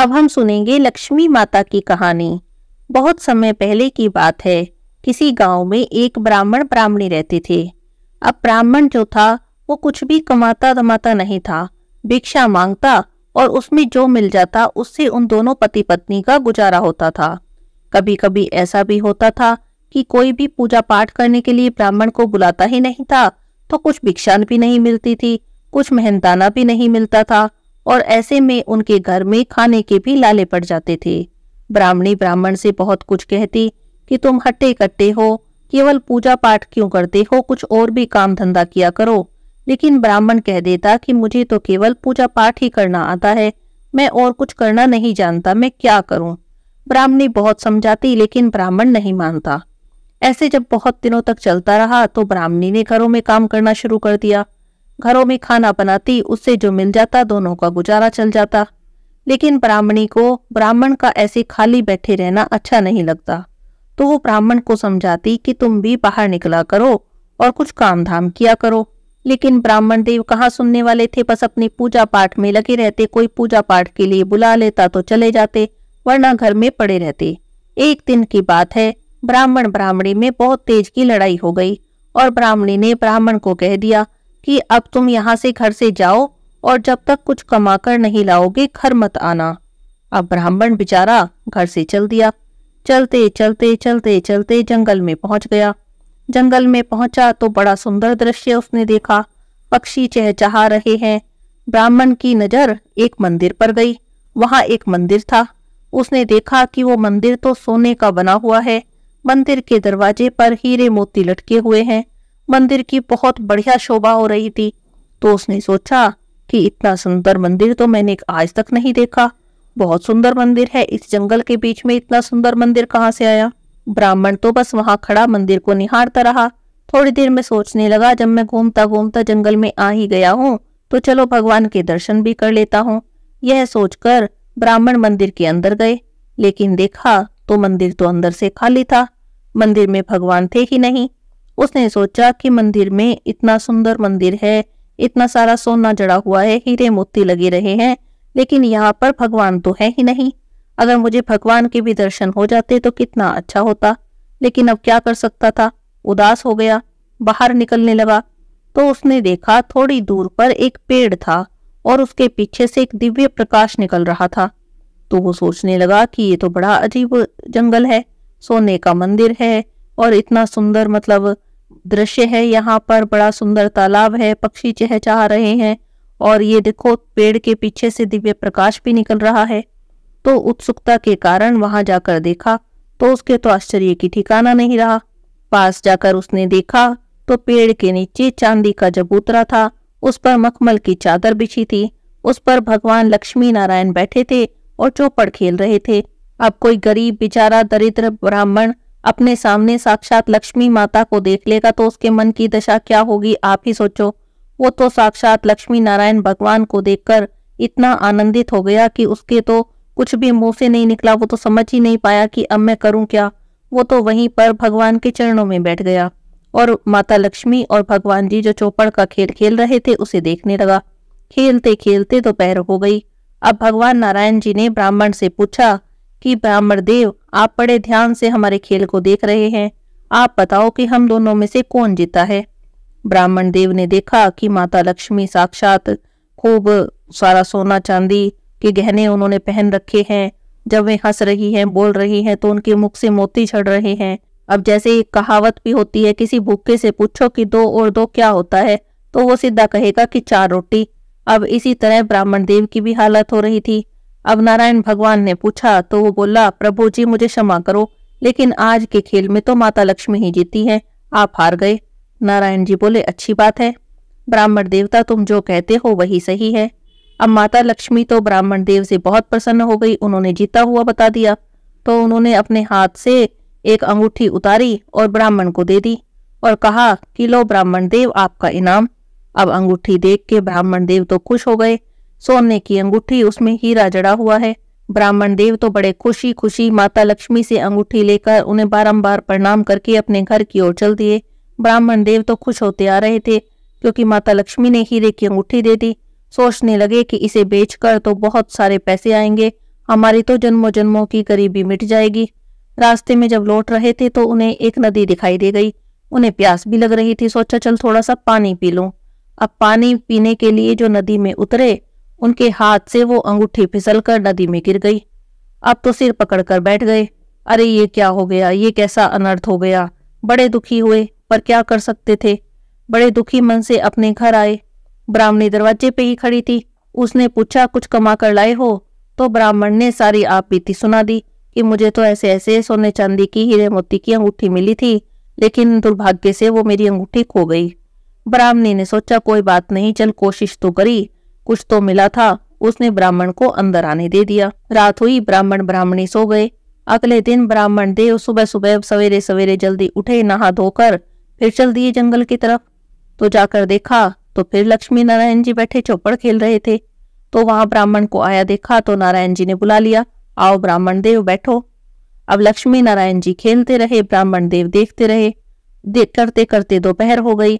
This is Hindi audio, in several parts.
अब हम सुनेंगे लक्ष्मी माता की कहानी बहुत समय पहले की बात है किसी गांव में एक ब्राह्मण ब्राह्मणी रहते थे अब ब्राह्मण जो था वो कुछ भी कमाता दमाता नहीं था भिक्षा मांगता और उसमें जो मिल जाता उससे उन दोनों पति पत्नी का गुजारा होता था कभी कभी ऐसा भी होता था कि कोई भी पूजा पाठ करने के लिए ब्राह्मण को बुलाता ही नहीं था तो कुछ भिक्षा भी नहीं मिलती थी कुछ मेहनताना भी नहीं मिलता था और ऐसे में उनके घर में खाने के भी लाले पड़ जाते थे ब्राह्मणी ब्राह्मण से बहुत कुछ कहती कि तुम हट्टे कट्टे हो केवल पूजा पाठ क्यों करते हो कुछ और भी काम धंधा किया करो लेकिन ब्राह्मण कह देता कि मुझे तो केवल पूजा पाठ ही करना आता है मैं और कुछ करना नहीं जानता मैं क्या करूं ब्राह्मणी बहुत समझाती लेकिन ब्राह्मण नहीं मानता ऐसे जब बहुत दिनों तक चलता रहा तो ब्राह्मणी ने घरों में काम करना शुरू कर दिया घरों में खाना बनाती उससे जो मिल जाता दोनों का गुजारा चल जाता लेकिन ब्राह्मणी को ब्राह्मण का ऐसे खाली बैठे रहना अच्छा नहीं लगता तो वो ब्राह्मण को समझाती कि तुम भी बाहर निकला करो और कुछ काम धाम किया करो लेकिन ब्राह्मण देव कहाँ सुनने वाले थे बस अपनी पूजा पाठ में लगे रहते कोई पूजा पाठ के लिए बुला लेता तो चले जाते वरना घर में पड़े रहते एक दिन की बात है ब्राह्मण ब्राह्मणी में बहुत तेज की लड़ाई हो गई और ब्राह्मणी ने ब्राह्मण को कह दिया कि अब तुम यहाँ से घर से जाओ और जब तक कुछ कमाकर नहीं लाओगे घर मत आना अब ब्राह्मण बेचारा घर से चल दिया चलते चलते चलते चलते जंगल में पहुंच गया जंगल में पहुंचा तो बड़ा सुंदर दृश्य उसने देखा पक्षी चहचहा रहे हैं ब्राह्मण की नजर एक मंदिर पर गई वहां एक मंदिर था उसने देखा कि वो मंदिर तो सोने का बना हुआ है मंदिर के दरवाजे पर हीरे मोती लटके हुए हैं मंदिर की बहुत बढ़िया शोभा हो रही थी तो उसने सोचा कि इतना सुंदर मंदिर तो मैंने आज तक नहीं देखा बहुत सुंदर मंदिर है इस जंगल के बीच में इतना सुंदर मंदिर कहाँ से आया ब्राह्मण तो बस वहां खड़ा मंदिर को निहारता रहा थोड़ी देर में सोचने लगा जब मैं घूमता घूमता जंगल में आ ही गया हूँ तो चलो भगवान के दर्शन भी कर लेता हूँ यह सोचकर ब्राह्मण मंदिर के अंदर गए लेकिन देखा तो मंदिर तो अंदर से खाली था मंदिर में भगवान थे ही नहीं उसने सोचा कि मंदिर में इतना सुंदर मंदिर है इतना सारा सोना जड़ा हुआ है हीरे मोती लगे रहे हैं लेकिन यहाँ पर भगवान तो है ही नहीं अगर मुझे भगवान के भी दर्शन हो जाते तो कितना अच्छा होता लेकिन अब क्या कर सकता था उदास हो गया बाहर निकलने लगा तो उसने देखा थोड़ी दूर पर एक पेड़ था और उसके पीछे से एक दिव्य प्रकाश निकल रहा था तो वो सोचने लगा कि ये तो बड़ा अजीब जंगल है सोने का मंदिर है और इतना सुंदर मतलब दृश्य है यहाँ पर बड़ा सुंदर तालाब है पक्षी चहचहा रहे हैं और ये देखो पेड़ के पीछे से दिव्य प्रकाश भी निकल रहा है तो उत्सुकता के कारण वहां जाकर देखा तो उसके तो आश्चर्य की ठिकाना नहीं रहा पास जाकर उसने देखा तो पेड़ के नीचे चांदी का जबूतरा था उस पर मखमल की चादर बिछी थी उस पर भगवान लक्ष्मी नारायण बैठे थे और चौपड़ खेल रहे थे अब कोई गरीब बेचारा दरिद्र ब्राह्मण अपने सामने साक्षात लक्ष्मी माता को देख लेगा तो उसके मन की दशा क्या होगी आप ही सोचो वो तो साक्षात लक्ष्मी नारायण भगवान को देखकर इतना आनंदित हो गया कि उसके तो कुछ भी मुंह से नहीं निकला वो तो समझ ही नहीं पाया कि अब मैं करूं क्या वो तो वहीं पर भगवान के चरणों में बैठ गया और माता लक्ष्मी और भगवान जी जो चौपड़ का खेल खेल रहे थे उसे देखने लगा खेलते खेलते दोपहर तो हो गई अब भगवान नारायण जी ने ब्राह्मण से पूछा कि देव आप बड़े ध्यान से हमारे खेल को देख रहे हैं आप बताओ कि हम दोनों में से कौन जीता है ब्राह्मण देव ने देखा कि माता लक्ष्मी साक्षात खूब सारा सोना चांदी के गहने उन्होंने पहन रखे हैं जब वे हंस रही हैं बोल रही हैं तो उनके मुख से मोती झड़ रहे हैं अब जैसे एक कहावत भी होती है किसी भूखे से पूछो कि दो और दो क्या होता है तो वो सीधा कहेगा कि चार रोटी अब इसी तरह ब्राह्मण देव की भी हालत हो रही थी अब नारायण भगवान ने पूछा तो वो बोला प्रभु जी मुझे क्षमा करो लेकिन आज के खेल में तो माता लक्ष्मी ही जीती है आप हार गए नारायण जी बोले अच्छी बात है ब्राह्मण देवता तुम जो कहते हो वही सही है अब माता लक्ष्मी तो ब्राह्मण देव से बहुत प्रसन्न हो गई उन्होंने जीता हुआ बता दिया तो उन्होंने अपने हाथ से एक अंगूठी उतारी और ब्राह्मण को दे दी और कहा कि लो ब्राह्मण देव आपका इनाम अब अंगूठी देख के ब्राह्मण देव तो खुश हो गए सोने की अंगूठी उसमें हीरा जड़ा हुआ है ब्राह्मण देव तो बड़े खुशी खुशी माता लक्ष्मी से अंगूठी लेकर उन्हें बारंबार प्रणाम करके अपने घर की ओर चल दिए ब्राह्मण देव तो खुश होते आ रहे थे क्योंकि माता लक्ष्मी ने हीरे की अंगूठी दे दी सोचने लगे कि इसे बेचकर तो बहुत सारे पैसे आएंगे हमारी तो जन्मों जन्मों की गरीबी मिट जाएगी रास्ते में जब लौट रहे थे तो उन्हें एक नदी दिखाई दे गई उन्हें प्यास भी लग रही थी सोचा चल थोड़ा सा पानी पी लो अब पानी पीने के लिए जो नदी में उतरे उनके हाथ से वो अंगूठी फिसलकर नदी में गिर गई अब तो सिर पकड़कर बैठ गए अरे ये क्या हो गया ये कैसा अनर्थ हो गया बड़े दुखी हुए पर क्या कर सकते थे बड़े दुखी मन से अपने घर आए ब्राह्मणी दरवाजे पे ही खड़ी थी उसने पूछा कुछ कमा कर लाए हो तो ब्राह्मण ने सारी आप बीती सुना दी कि मुझे तो ऐसे ऐसे सोने चांदी की हीरे मोती की अंगूठी मिली थी लेकिन दुर्भाग्य से वो मेरी अंगूठी खो गई ब्राह्मणी ने सोचा कोई बात नहीं चल कोशिश तो करी कुछ तो मिला था उसने ब्राह्मण को अंदर आने दे दिया रात हुई ब्राह्मण ब्राह्मणी सो गए अगले दिन ब्राह्मण देव सुबह सुबह सवेरे सवेरे जल्दी उठे नहा धोकर फिर चल दिए जंगल की तरफ तो जाकर देखा तो फिर लक्ष्मी नारायण जी बैठे चौपड़ खेल रहे थे तो वहां ब्राह्मण को आया देखा तो नारायण जी ने बुला लिया आओ ब्राह्मण देव बैठो अब लक्ष्मी नारायण जी खेलते रहे ब्राह्मण देव देखते रहे देख करते करते दोपहर हो गई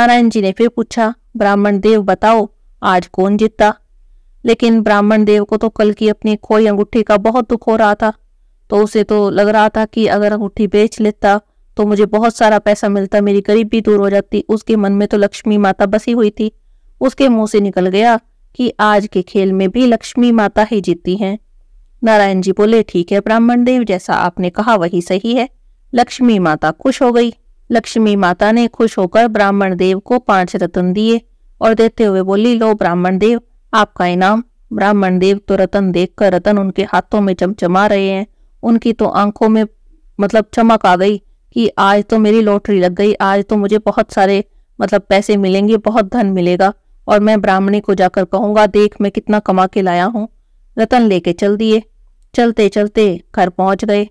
नारायण जी ने फिर पूछा ब्राह्मण देव बताओ आज कौन जीतता लेकिन ब्राह्मण देव को तो कल की अपनी खोई अंगूठी का बहुत दुख हो रहा था तो उसे तो लग रहा था कि अगर अंगूठी बेच लेता तो मुझे बहुत सारा पैसा मिलता मेरी गरीबी दूर हो जाती उसके मन में तो लक्ष्मी माता बसी हुई थी उसके मुंह से निकल गया कि आज के खेल में भी लक्ष्मी माता ही जीती हैं नारायण जी बोले ठीक है ब्राह्मण देव जैसा आपने कहा वही सही है लक्ष्मी माता खुश हो गई लक्ष्मी माता ने खुश होकर ब्राह्मण देव को पांच रत्न दिए और देते हुए बोली लो ब्राह्मण देव आपका इनाम ब्राह्मण देव तो रतन देखकर रतन उनके हाथों में चमचमा रहे हैं उनकी तो आंखों में मतलब चमक आ गई कि आज तो मेरी लॉटरी लग गई आज तो मुझे बहुत सारे मतलब पैसे मिलेंगे बहुत धन मिलेगा और मैं ब्राह्मणी को जाकर कहूंगा देख मैं कितना कमा के लाया हूँ रतन लेके चल दिए चलते चलते घर पहुंच गए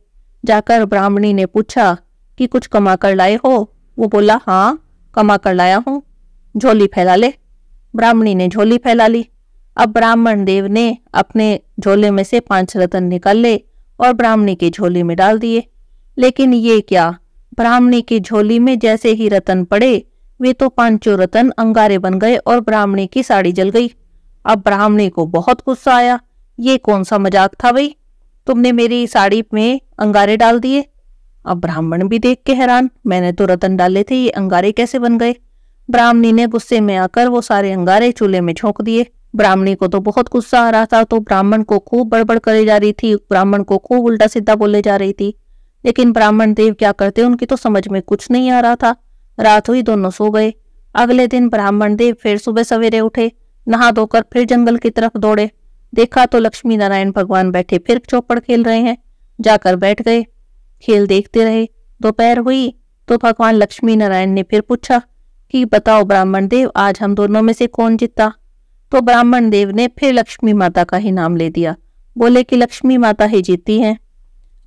जाकर ब्राह्मणी ने पूछा कि कुछ कमा कर लाए हो वो बोला हाँ कमा कर लाया हूँ झोली फैला ले ब्राह्मणी ने झोली फैला ली अब ब्राह्मण देव ने अपने झोले में से पांच रतन निकाल ले और ब्राह्मणी की झोली में डाल दिए लेकिन ये क्या ब्राह्मणी की झोली में जैसे ही रतन पड़े वे तो पांचों रतन अंगारे बन गए और ब्राह्मणी की साड़ी जल गई अब ब्राह्मणी को बहुत गुस्सा आया ये कौन सा मजाक था भाई तुमने मेरी साड़ी में अंगारे डाल दिए अब ब्राह्मण भी देख के हैरान मैंने तो रतन डाले थे ये अंगारे कैसे बन गए ब्राह्मणी ने गुस्से में आकर वो सारे अंगारे चूल्हे में झोंक दिए ब्राह्मणी को तो बहुत गुस्सा आ रहा था तो ब्राह्मण को खूब बड़बड़ करी जा रही थी ब्राह्मण को खूब उल्टा सीधा बोले जा रही थी लेकिन ब्राह्मण देव क्या करते उनकी तो समझ में कुछ नहीं आ रहा था रात हुई दोनों सो गए अगले दिन ब्राह्मण देव फिर सुबह सवेरे उठे नहा धोकर फिर जंगल की तरफ दौड़े देखा तो लक्ष्मी नारायण भगवान बैठे फिर चौपड़ खेल रहे हैं जाकर बैठ गए खेल देखते रहे दोपहर हुई तो भगवान लक्ष्मी नारायण ने फिर पूछा कि बताओ ब्राह्मण देव आज हम दोनों में से कौन जीता तो ब्राह्मण देव ने फिर लक्ष्मी माता का ही नाम ले दिया बोले कि लक्ष्मी माता ही जीती हैं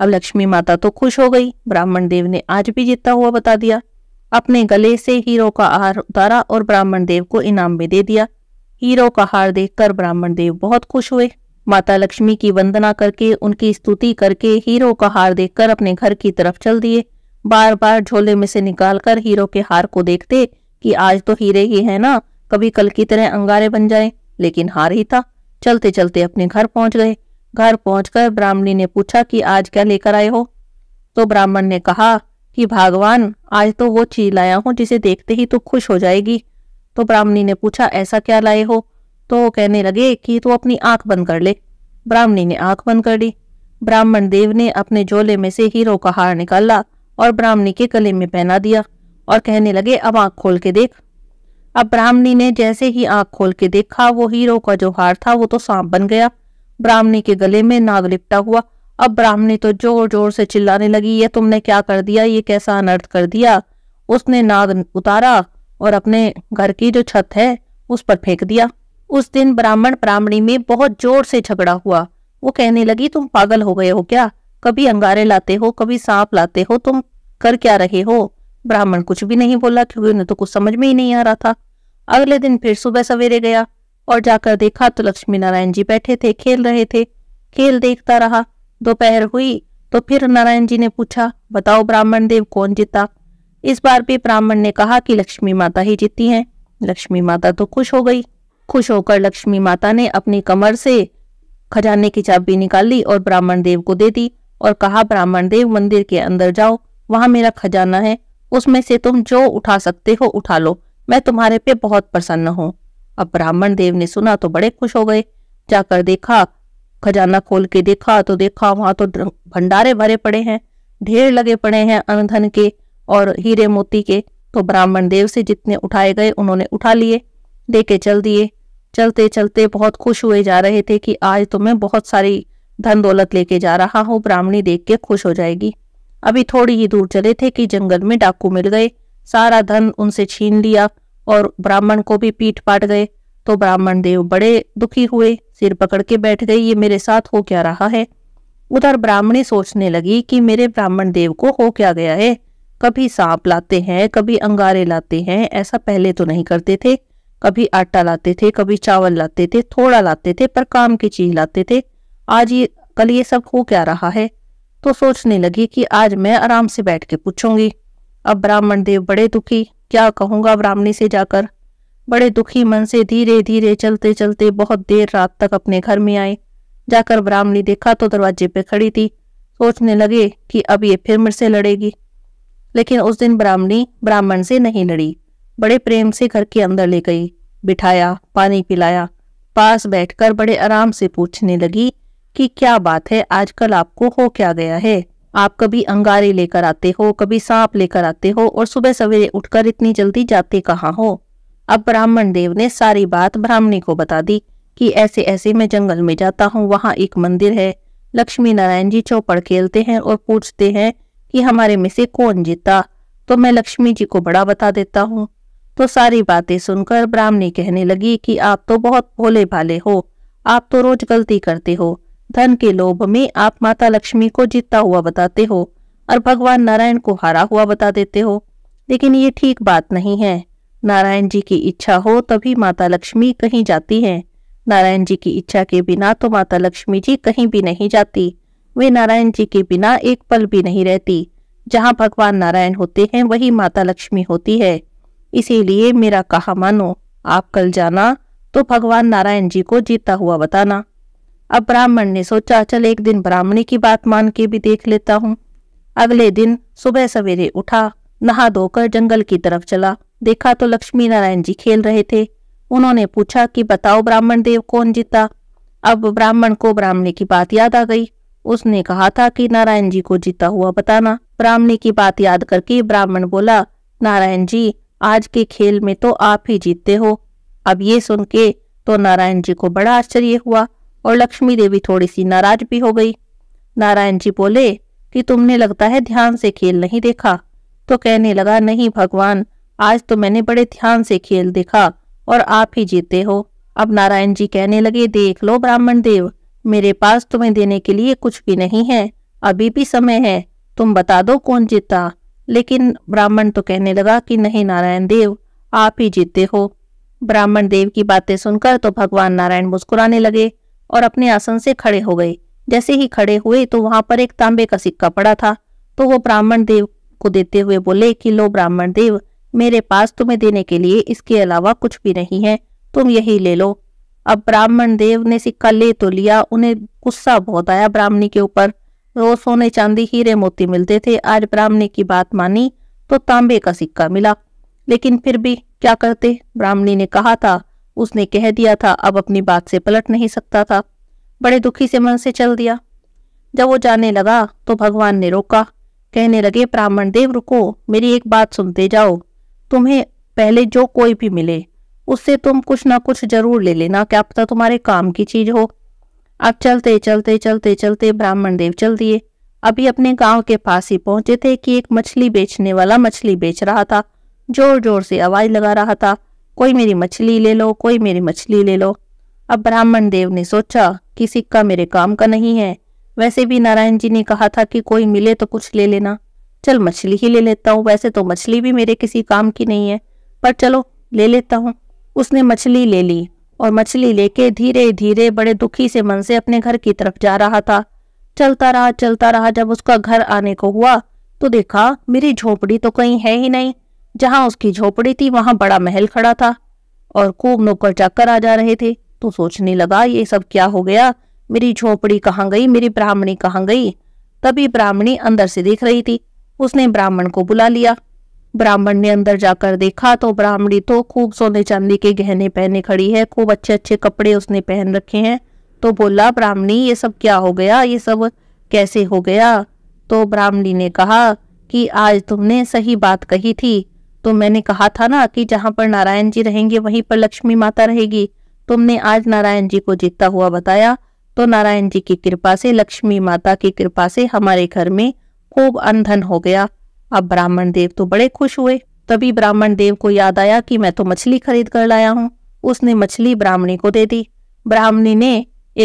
अब लक्ष्मी माता तो खुश हो गई ब्राह्मण देव ने आज भी जीता हुआ बता दिया अपने गले से हीरो का हार उतारा और ब्राह्मण देव को इनाम भी दे दिया हीरो का हार देखकर ब्राह्मण देव बहुत खुश हुए माता लक्ष्मी की वंदना करके उनकी स्तुति करके हीरो का हार देखकर अपने घर की तरफ चल दिए बार बार झोले में से निकालकर हीरो के हार को देखते कि आज तो हीरे ही है ना कभी कल की तरह अंगारे बन जाए लेकिन हार ही था चलते चलते अपने घर पहुंच गए घर पहुंचकर ब्राह्मणी ने पूछा कि आज क्या लेकर आए हो तो ब्राह्मण ने कहा कि भगवान आज तो वो चीज लाया हूं जिसे देखते ही तो खुश हो जाएगी तो ब्राह्मणी ने पूछा ऐसा क्या लाए हो तो वो कहने लगे कि तू तो अपनी आंख बंद कर ले ब्राह्मणी ने आंख बंद कर ली ब्राह्मण देव ने अपने झोले में से हीरो का हार निकाला और ब्राह्मणी के गले में पहना दिया और कहने लगे अब आंख खोल के देख अब ब्राह्मणी ने जैसे ही आंख खोल के देखा वो हीरो का जो हार था वो तो सांप बन गया ब्राह्मणी के गले में नाग लिपटा हुआ अब ब्राह्मणी तो जोर जोर से चिल्लाने लगी ये तुमने क्या कर दिया ये कैसा अनर्थ कर दिया उसने नाग उतारा और अपने घर की जो छत है उस पर फेंक दिया उस दिन ब्राह्मण ब्राह्मणी में बहुत जोर से झगड़ा हुआ वो कहने लगी तुम पागल हो गए हो क्या कभी अंगारे लाते हो कभी सांप लाते हो तुम कर क्या रहे हो ब्राह्मण कुछ भी नहीं बोला क्योंकि उन्हें तो कुछ समझ में ही नहीं आ रहा था अगले दिन फिर सुबह सवेरे गया और जाकर देखा तो लक्ष्मी नारायण जी बैठे थे खेल रहे थे खेल देखता रहा दोपहर हुई तो फिर नारायण जी ने पूछा बताओ ब्राह्मण देव कौन जीता इस बार भी ब्राह्मण ने कहा कि लक्ष्मी माता ही जीती हैं लक्ष्मी माता तो खुश हो गई खुश होकर लक्ष्मी माता ने अपनी कमर से खजाने की चाबी निकाली और ब्राह्मण देव को दे दी और कहा ब्राह्मण देव मंदिर के अंदर जाओ वहां मेरा खजाना है उसमें से तुम जो उठा सकते हो उठा लो मैं तुम्हारे पे बहुत प्रसन्न हूं अब ब्राह्मण देव ने सुना तो बड़े खुश हो गए जाकर देखा खजाना खोल के देखा तो देखा वहां तो भंडारे भरे पड़े हैं ढेर लगे पड़े हैं अनधन के और हीरे मोती के तो ब्राह्मण देव से जितने उठाए गए उन्होंने उठा लिए दे के चल दिए चलते चलते बहुत खुश हुए जा रहे थे कि आज तो मैं बहुत सारी धन दौलत लेके जा रहा हूँ ब्राह्मणी देख के खुश हो जाएगी अभी थोड़ी ही दूर चले थे कि जंगल में डाकू मिल गए सारा धन उनसे छीन लिया और ब्राह्मण को भी पीठ पाट गए तो ब्राह्मण देव बड़े दुखी हुए सिर पकड़ के बैठ गए ये मेरे साथ हो क्या रहा है उधर ब्राह्मणी सोचने लगी कि मेरे ब्राह्मण देव को हो क्या गया है कभी सांप लाते हैं कभी अंगारे लाते हैं ऐसा पहले तो नहीं करते थे कभी आटा लाते थे कभी चावल लाते थे थोड़ा लाते थे पर काम की चीज लाते थे आज ये कल ये सब हो क्या रहा है तो सोचने लगी कि आज मैं आराम से बैठ के पूछूंगी अब ब्राह्मण देव बड़े दुखी क्या कहूंगा ब्राह्मणी से जाकर बड़े दुखी मन से धीरे धीरे चलते चलते बहुत देर रात तक अपने घर में आए जाकर ब्राह्मणी देखा तो दरवाजे पे खड़ी थी सोचने लगे कि अब ये फिर मेरे से लड़ेगी लेकिन उस दिन ब्राह्मणी ब्राह्मण से नहीं लड़ी बड़े प्रेम से घर के अंदर ले गई बिठाया पानी पिलाया पास बैठकर बड़े आराम से पूछने लगी कि क्या बात है आजकल आपको हो क्या गया है आप कभी अंगारे लेकर आते हो कभी सांप लेकर आते हो और सुबह सवेरे उठकर इतनी जल्दी जाते कहाँ हो अब ब्राह्मण देव ने सारी बात ब्राह्मणी को बता दी कि ऐसे ऐसे मैं जंगल में जाता हूँ वहाँ एक मंदिर है लक्ष्मी नारायण जी चौपड़ खेलते हैं और पूछते हैं कि हमारे में से कौन जीता तो मैं लक्ष्मी जी को बड़ा बता देता हूँ तो सारी बातें सुनकर ब्राह्मणी कहने लगी कि आप तो बहुत भोले भाले हो आप तो रोज गलती करते हो धन के लोभ में आप माता लक्ष्मी को जीतता हुआ बताते हो और भगवान नारायण को हारा हुआ बता देते हो लेकिन ये ठीक बात नहीं है नारायण जी की इच्छा हो तभी माता लक्ष्मी कहीं जाती हैं नारायण जी की इच्छा के बिना तो माता लक्ष्मी जी कहीं भी नहीं जाती वे नारायण जी के बिना एक पल भी नहीं रहती जहाँ भगवान नारायण होते हैं वही माता लक्ष्मी होती है इसीलिए मेरा कहा मानो आप कल जाना तो भगवान नारायण जी को जीता हुआ बताना अब ब्राह्मण ने सोचा चल एक दिन ब्राह्मणी की बात मान के भी देख लेता हूँ अगले दिन सुबह सवेरे उठा नहा धोकर जंगल की तरफ चला देखा तो लक्ष्मी नारायण जी खेल रहे थे उन्होंने पूछा कि बताओ ब्राह्मण देव कौन जीता अब ब्राह्मण को ब्राह्मणी की बात याद आ गई उसने कहा था कि नारायण जी को जीता हुआ बताना ब्राह्मणी की बात याद करके ब्राह्मण बोला नारायण जी आज के खेल में तो आप ही जीतते हो अब ये सुन के तो नारायण जी को बड़ा आश्चर्य हुआ और लक्ष्मी देवी थोड़ी सी नाराज भी हो गई नारायण जी बोले कि तुमने लगता है ध्यान से खेल नहीं देखा तो कहने लगा नहीं भगवान आज तो मैंने बड़े ध्यान से खेल देखा और आप ही जीते हो अब नारायण जी कहने लगे देख लो ब्राह्मण देव मेरे पास तुम्हें देने के लिए कुछ भी नहीं है अभी भी समय है तुम बता दो कौन जीता लेकिन ब्राह्मण तो कहने लगा कि नहीं नारायण देव आप ही जीते हो ब्राह्मण देव की बातें सुनकर तो भगवान नारायण मुस्कुराने लगे और अपने आसन से खड़े हो गए जैसे ही खड़े हुए तो वहां पर एक तांबे का सिक्का पड़ा था तो वो ब्राह्मण देव को देते हुए बोले कि लो ब्राह्मण देव मेरे पास तुम्हें देने के लिए इसके अलावा कुछ भी नहीं है तुम यही ले लो अब ब्राह्मण देव ने सिक्का ले तो लिया उन्हें गुस्सा बहुत आया ब्राह्मणी के ऊपर रोज सोने चांदी हीरे मोती मिलते थे आज ब्राह्मणी की बात मानी तो तांबे का सिक्का मिला लेकिन फिर भी क्या करते ब्राह्मणी ने कहा था उसने कह दिया था अब अपनी बात से पलट नहीं सकता था बड़े दुखी से मन से चल दिया जब वो जाने लगा तो भगवान ने रोका कहने लगे ब्राह्मण देव रुको मेरी एक बात सुनते जाओ तुम्हें पहले जो कोई भी मिले उससे तुम कुछ ना कुछ जरूर ले लेना क्या पता तुम्हारे काम की चीज हो अब चलते चलते चलते चलते ब्राह्मण देव चल दिए अभी अपने गांव के पास ही पहुंचे थे कि एक मछली बेचने वाला मछली बेच रहा था जोर जोर से आवाज लगा रहा था कोई मेरी मछली ले लो कोई मेरी मछली ले लो अब ब्राह्मण देव ने सोचा कि सिक्का मेरे काम का नहीं है वैसे भी नारायण जी ने कहा था कि कोई मिले तो कुछ ले लेना चल मछली ही ले लेता हूँ वैसे तो मछली भी मेरे किसी काम की नहीं है पर चलो ले लेता हूँ उसने मछली ले ली और मछली लेके धीरे धीरे बड़े दुखी से मन से अपने घर की तरफ जा रहा था चलता रहा चलता रहा जब उसका घर आने को हुआ तो देखा मेरी झोपड़ी तो कहीं है ही नहीं जहां उसकी झोपड़ी थी वहां बड़ा महल खड़ा था और खूब नौकर चक्कर आ जा रहे थे तो सोचने लगा ये सब क्या हो गया मेरी झोपड़ी कहाँ गई मेरी ब्राह्मणी कहाँ गई तभी ब्राह्मणी अंदर से देख रही थी उसने ब्राह्मण को बुला लिया ब्राह्मण ने अंदर जाकर देखा तो ब्राह्मणी तो खूब सोने चांदी के गहने पहने खड़ी है खूब अच्छे अच्छे कपड़े उसने पहन रखे हैं तो बोला ब्राह्मणी ये सब क्या हो गया ये सब कैसे हो गया तो ब्राह्मणी ने कहा कि आज तुमने सही बात कही थी तो मैंने कहा था ना कि जहां पर नारायण जी रहेंगे वहीं पर लक्ष्मी माता रहेगी तुमने आज नारायण जी को जीतता हुआ बताया तो नारायण जी की कृपा से लक्ष्मी माता की कृपा से हमारे घर में खूब अंधन हो गया अब ब्राह्मण देव तो बड़े खुश हुए तभी ब्राह्मण देव को याद आया कि मैं तो मछली खरीद कर लाया हूँ उसने मछली ब्राह्मणी को दे दी ब्राह्मणी ने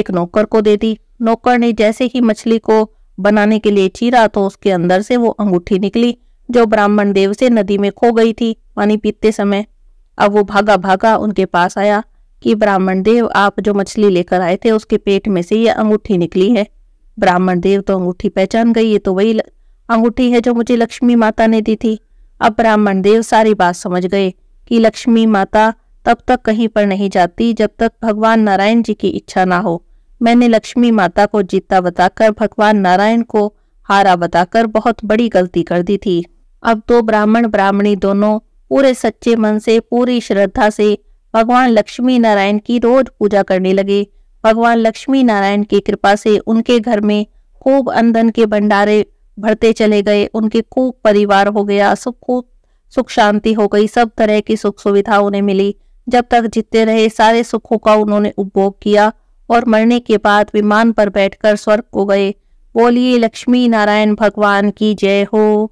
एक नौकर को दे दी नौकर ने जैसे ही मछली को बनाने के लिए चीरा तो उसके अंदर से वो अंगूठी निकली जो ब्राह्मण देव से नदी में खो गई थी पानी पीते समय अब वो भागा भागा उनके पास आया कि ब्राह्मण देव आप जो मछली लेकर आए थे उसके पेट में से ये अंगूठी निकली है ब्राह्मण देव तो अंगूठी पहचान गई ये तो वही अंगूठी है जो मुझे लक्ष्मी माता ने दी थी अब ब्राह्मण देव सारी बात समझ गए कि लक्ष्मी माता तब तक कहीं पर नहीं जाती जब तक भगवान नारायण जी की इच्छा ना हो मैंने लक्ष्मी माता को जीता बताकर भगवान नारायण को हारा बताकर बहुत बड़ी गलती कर दी थी अब तो ब्राह्मण ब्राह्मणी दोनों पूरे सच्चे मन से पूरी श्रद्धा से भगवान लक्ष्मी नारायण की रोज पूजा करने लगे भगवान लक्ष्मी नारायण की कृपा से उनके घर में खूब अंधन के भंडारे भरते चले गए उनके खूब परिवार हो गया सुख खूब सुख शांति हो गई सब तरह की सुख सुविधा उन्हें मिली जब तक जीते रहे सारे सुखों का उन्होंने उपभोग किया और मरने के बाद विमान पर बैठकर स्वर्ग को गए बोलिए लक्ष्मी नारायण भगवान की जय हो